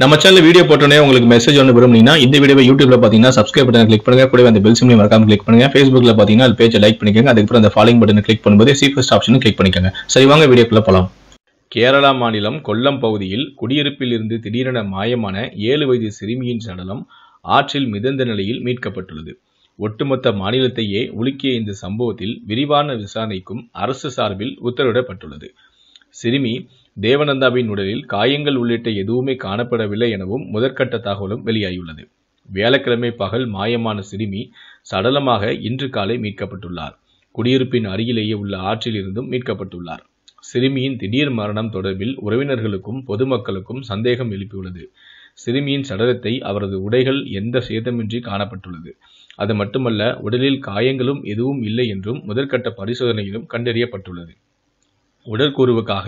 நம்ம channel video போட்டோன்னே உங்களுக்கு மெசேஜ் ஒன்று விரும்புனீங்கன்னா இந்த வீடியோ யூடியூப்ல பார்த்தீங்கன்னா சப்ஸ்கிரைப் பட்டன் கிளிக் பண்ணுங்க கூட அந்த பெல் சிம்லையும் மறக்காம கிளிக் பண்ணுங்க ஃபேஸ்புக்ல பார்த்தீங்கன்னா அது பேஜை லைக் பண்ணிக்கோங்க அதுக்கப்புறம் அந்த ஃபாலோ பட்டனை கிளிக் பண்ணும்போது சீஃபஸ்ட் ஆப்ஷனும் கிளிக் பண்ணிக்கோங்க சரி வாங்க வீடியோக்குள்ள போலாம் கேரளா மாநிலம் கொல்லம் பகுதியில் குடியிருப்பில் இருந்து திடீரென மாயமான ஏழு வயது சிறுமியின் சடலம் ஆற்றில் மிதந்த நிலையில் மீட்கப்பட்டுள்ளது ஒட்டுமொத்த மாநிலத்தையே உலுக்கிய இந்த சம்பவத்தில் விரிவான விசாரணைக்கும் அரசு சார்பில் உத்தரவிடப்பட்டுள்ளது சிறுமி தேவநந்தாவின் உடலில் காயங்கள் உள்ளிட்ட எதுவுமே காணப்படவில்லை எனவும் முதற்கட்ட தகவலும் வெளியாகியுள்ளது வியாழக்கிழமை பகல் மாயமான சிறுமி சடலமாக இன்று காலை மீட்கப்பட்டுள்ளார் குடியிருப்பின் அருகிலேயே உள்ள ஆற்றில் இருந்தும் மீட்கப்பட்டுள்ளார் சிறுமியின் திடீர் மரணம் தொடர்பில் உறவினர்களுக்கும் பொதுமக்களுக்கும் சந்தேகம் எழுப்பியுள்ளது சிறுமியின் சடலத்தை அவரது உடைகள் எந்த சேதமின்றி காணப்பட்டுள்ளது அது மட்டுமல்ல உடலில் காயங்களும் எதுவும் இல்லை என்றும் முதற்கட்ட பரிசோதனையிலும் கண்டறியப்பட்டுள்ளது உடற்கூறுவுக்காக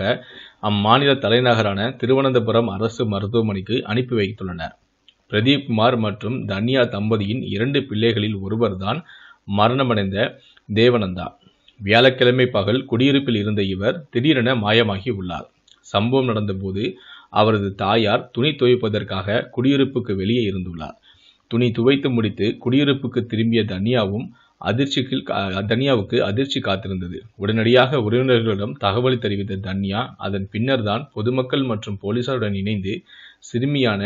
அம்மாநில தலைநகரான திருவனந்தபுரம் அரசு மருத்துவமனைக்கு அனுப்பி வைத்துள்ளனர் பிரதீப் குமார் மற்றும் தன்யா தம்பதியின் இரண்டு பிள்ளைகளில் ஒருவர்தான் மரணமடைந்த தேவனந்தா வியாழக்கிழமை பகல் குடியிருப்பில் இருந்த இவர் திடீரென மாயமாகி உள்ளார் சம்பவம் நடந்தபோது அவரது தாயார் துணி துவைப்பதற்காக குடியிருப்புக்கு வெளியே இருந்துள்ளார் துணி துவைத்து முடித்து குடியிருப்புக்கு திரும்பிய தன்யாவும் அதிர்ச்சிக்கு தன்யாவுக்கு அதிர்ச்சி காத்திருந்தது உடனடியாக உறவினர்களிடம் தகவல் தெரிவித்த தன்யா அதன் பின்னர் தான் பொதுமக்கள் மற்றும் போலீசாருடன் இணைந்து சிறுமியான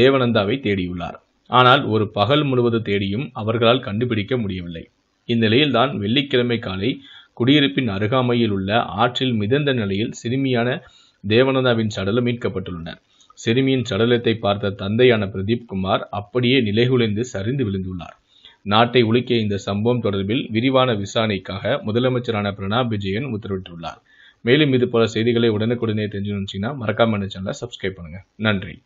தேவனந்தாவை தேடியுள்ளார் ஆனால் ஒரு பகல் முழுவதும் தேடியும் அவர்களால் கண்டுபிடிக்க முடியவில்லை இந்நிலையில்தான் வெள்ளிக்கிழமை காலை குடியிருப்பின் அருகாமையில் உள்ள ஆற்றில் மிதந்த நிலையில் சிறுமியான தேவனந்தாவின் சடலம் மீட்கப்பட்டுள்ளன சிறுமியின் சடலத்தை பார்த்த தந்தையான பிரதீப் குமார் அப்படியே நிலைகுலைந்து சரிந்து விழுந்துள்ளார் நாட்டை உலுக்கிய இந்த சம்பவம் தொடர்பில் விரிவான விசாரணைக்காக முதலமைச்சரான பிரணாப் விஜயன் உத்தரவிட்டுள்ளார் மேலும் இது போல செய்திகளை உடனுக்குடனே தெரிஞ்சுக்கணும்னா மறக்காம இந்த சேனலை சப்ஸ்கிரைப் பண்ணுங்க நன்றி